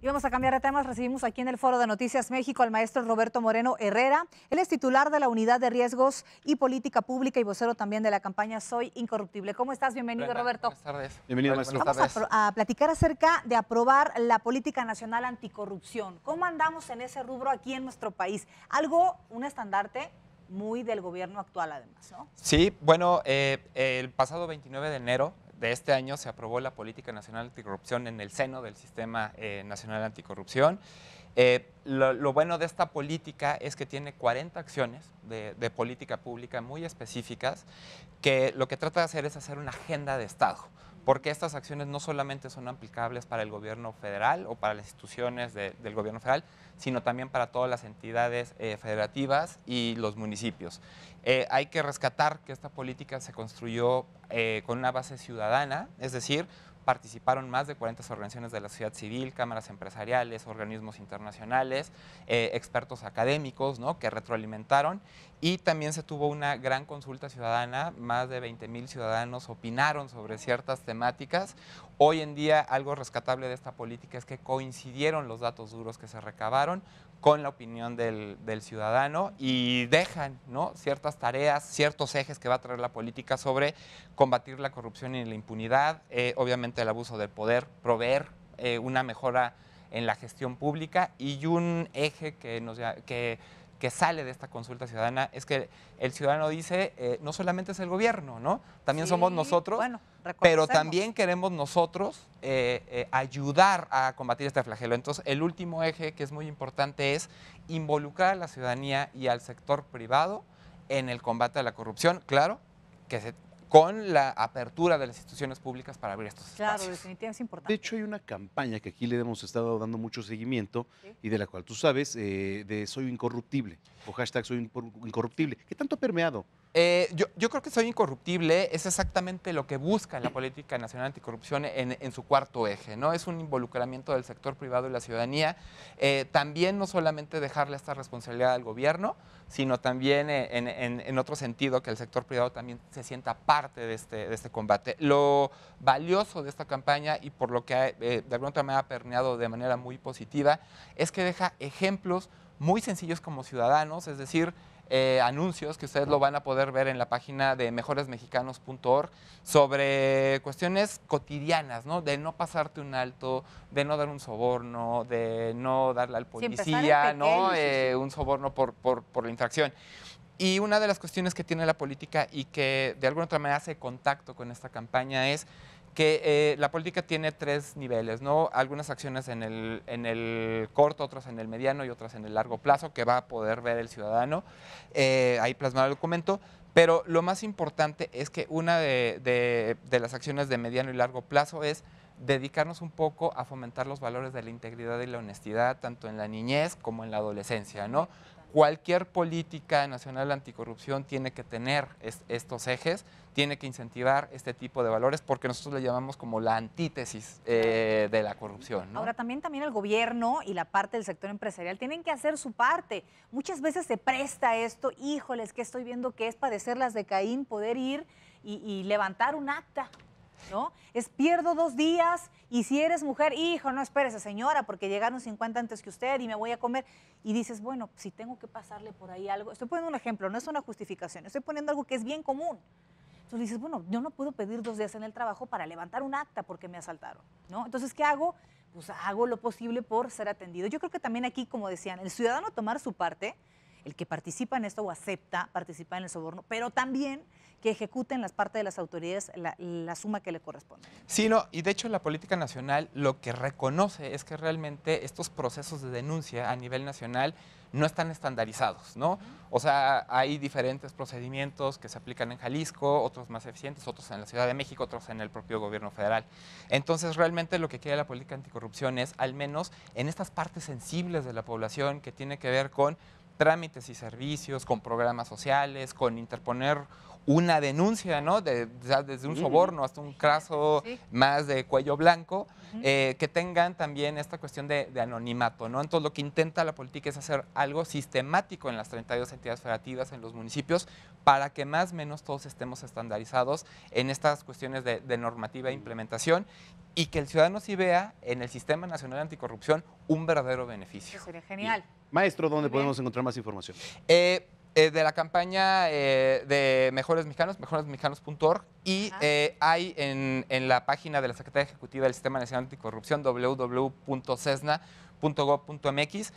Y vamos a cambiar de temas. Recibimos aquí en el Foro de Noticias México al maestro Roberto Moreno Herrera. Él es titular de la Unidad de Riesgos y Política Pública y vocero también de la campaña Soy Incorruptible. ¿Cómo estás? Bienvenido, Roberto. Buenas tardes. Bienvenido, maestro. Vamos a, platicar acerca de aprobar la Política Nacional Anticorrupción. ¿Cómo andamos en ese rubro aquí en nuestro país? Algo, un estandarte muy del gobierno actual, además, ¿no? Sí, bueno, eh, el pasado 29 de enero de este año se aprobó la Política Nacional Anticorrupción en el seno del Sistema eh, Nacional Anticorrupción. Eh, lo, bueno de esta política es que tiene 40 acciones de, de, política pública muy específicas que lo que trata de hacer es hacer una agenda de Estado, porque estas acciones no solamente son aplicables para el gobierno federal o para las instituciones del gobierno federal, sino también para todas las entidades eh, federativas y los municipios. Eh, hay que rescatar que esta política se construyó eh, con una base ciudadana, es decir, participaron más de 40 organizaciones de la sociedad civil, cámaras empresariales, organismos internacionales, eh, expertos académicos ¿no? que retroalimentaron y también se tuvo una gran consulta ciudadana, más de 20 mil ciudadanos opinaron sobre ciertas temáticas. Hoy en día algo rescatable de esta política es que coincidieron los datos duros que se recabaron con la opinión del, ciudadano y dejan ¿no? ciertas tareas, ciertos ejes que va a traer la política sobre combatir la corrupción y la impunidad, eh, obviamente el abuso del poder, proveer eh, una mejora en la gestión pública y un eje que, nos, que, sale de esta consulta ciudadana es que el ciudadano dice, eh, no solamente es el gobierno, ¿no? También somos nosotros, pero también queremos nosotros eh, ayudar a combatir este flagelo. Entonces, el último eje que es muy importante es involucrar a la ciudadanía y al sector privado en el combate a la corrupción, claro, que se con la apertura de las instituciones públicas para abrir estos espacios. Claro, definitivamente es importante. De hecho, hay una campaña que aquí le hemos estado dando mucho seguimiento y de la cual tú sabes, eh, de Soy Incorruptible o hashtag Soy Incorruptible, que tanto ha permeado eh, yo, creo que Soy Incorruptible es exactamente lo que busca la política nacional anticorrupción en, su cuarto eje, ¿no? Es un involucramiento del sector privado y la ciudadanía. Eh, también no solamente dejarle esta responsabilidad al gobierno, sino también eh, en, otro sentido que el sector privado también se sienta parte de este, de este combate. Lo valioso de esta campaña y por lo que de alguna manera ha permeado de manera muy positiva es que deja ejemplos muy sencillos como ciudadanos, es decir, eh, anuncios que ustedes lo van a poder ver en la página de mejoresmexicanos.org sobre cuestiones cotidianas, ¿no? De no pasarte un alto, de no dar un soborno, de no darle al policía, ¿no? Eh, un soborno por, por la infracción. Y una de las cuestiones que tiene la política y que de alguna otra manera hace contacto con esta campaña es que eh, la política tiene tres niveles, ¿no? Algunas acciones en el, en el, corto, otras en el mediano y otras en el largo plazo que va a poder ver el ciudadano. Eh, ahí plasmado el documento. Pero lo más importante es que una de, de, de las acciones de mediano y largo plazo es dedicarnos un poco a fomentar los valores de la integridad y la honestidad, tanto en la niñez como en la adolescencia, ¿no? cualquier política nacional anticorrupción tiene que tener estos ejes, tiene que incentivar este tipo de valores, porque nosotros le llamamos como la antítesis eh, de la corrupción. Ahora, también, también el gobierno y la parte del sector empresarial tienen que hacer su parte. Muchas veces se presta esto, híjoles, que estoy viendo que es padecer las de Caín, poder ir y levantar un acta ¿no? Es pierdo dos días y si eres mujer, hijo, no a señora, porque llegaron 50 antes que usted y me voy a comer. Y dices, bueno, si tengo que pasarle por ahí algo, estoy poniendo un ejemplo, no es una justificación, estoy poniendo algo que es bien común. Entonces dices, bueno, yo no puedo pedir dos días en el trabajo para levantar un acta porque me asaltaron, ¿no? Entonces, ¿qué hago? Pues hago lo posible por ser atendido. Yo creo que también aquí, como decían, el ciudadano tomar su parte, el que participa en esto o acepta participar en el soborno, pero también que ejecuten las partes de las autoridades la, suma que le corresponde. Sí, y de hecho la política nacional lo que reconoce es que realmente estos procesos de denuncia a nivel nacional no están estandarizados, ¿no? O sea, hay diferentes procedimientos que se aplican en Jalisco, otros más eficientes, otros en la Ciudad de México, otros en el propio gobierno federal. Entonces, realmente lo que quiere la política anticorrupción es, al menos en estas partes sensibles de la población que tiene que ver con trámites y servicios, con programas sociales, con interponer una denuncia, ¿no? desde un soborno hasta un craso más de cuello blanco, eh, que tengan también esta cuestión de, anonimato, ¿no? Entonces, lo que intenta la política es hacer algo sistemático en las 32 entidades federativas, en los municipios, para que más o menos todos estemos estandarizados en estas cuestiones de, normativa e implementación y que el ciudadano sí vea en el Sistema Nacional de Anticorrupción un verdadero beneficio. Eso sería genial. Maestro, ¿dónde podemos encontrar más información? Eh, eh, de la campaña eh, de Mejores Mexicanos, mejoresmexicanos.org, y hay en, la página de la Secretaría Ejecutiva del Sistema Nacional Anticorrupción, www.cesna.gov.mx,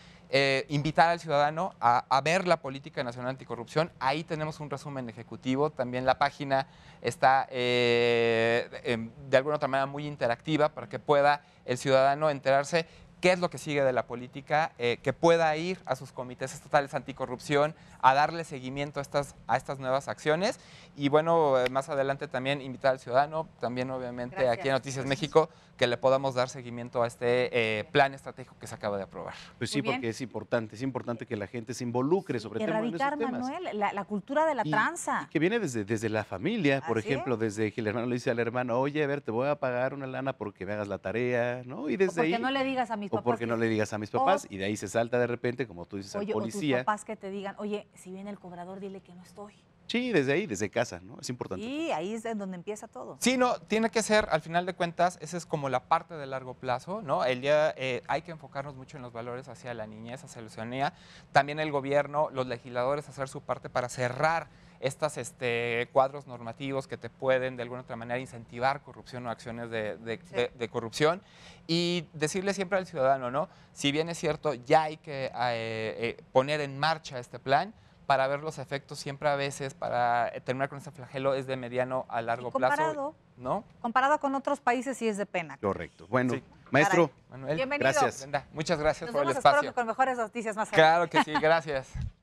invitar al ciudadano a, ver la política nacional anticorrupción. Ahí tenemos un resumen ejecutivo. También la página está de, em, de alguna otra manera muy interactiva para que pueda el ciudadano enterarse qué es lo que sigue de la política, eh, que pueda ir a sus comités estatales anticorrupción a darle seguimiento a estas, a estas nuevas acciones. Y bueno, eh, más adelante también invitar al ciudadano, también obviamente aquí en Noticias México, que le podamos dar seguimiento a este eh, plan estratégico que se acaba de aprobar. Pues sí, porque es importante, es importante que la gente se involucre sobre todo Erradicar, temas Manuel, La, cultura de la tranza. que viene desde, desde la familia, por ejemplo, desde que el hermano le dice al hermano, oye, a ver, te voy a pagar una lana porque me hagas la tarea, ¿no? Y desde porque no le digas a porque no le digas a mis papás y de ahí se salta de repente, como tú dices, oye, al policía. O tus papás que te digan, oye, si viene el cobrador, dile que no estoy. Sí, desde ahí, desde casa, ¿no? Es importante. Y ahí es donde empieza todo. Sí, no, tiene que ser, al final de cuentas, esa es como la parte de largo plazo, ¿no? El día, eh, hay que enfocarnos mucho en los valores hacia la niñez, hacia la También el gobierno, los legisladores, hacer su parte para cerrar estos este, cuadros normativos que te pueden de alguna otra manera incentivar corrupción o acciones de, corrupción. Y decirle siempre al ciudadano, ¿no? Si bien es cierto, ya hay que eh, eh, poner en marcha este plan para ver los efectos siempre a veces, para eh, terminar con ese flagelo, es de mediano a largo comparado, plazo. ¿no? Comparado con otros países sí es de pena. Correcto. Bueno, maestro, Manuel, bienvenido. gracias. muchas gracias por el espacio. Espero que con mejores noticias más adelante. Claro que sí, gracias.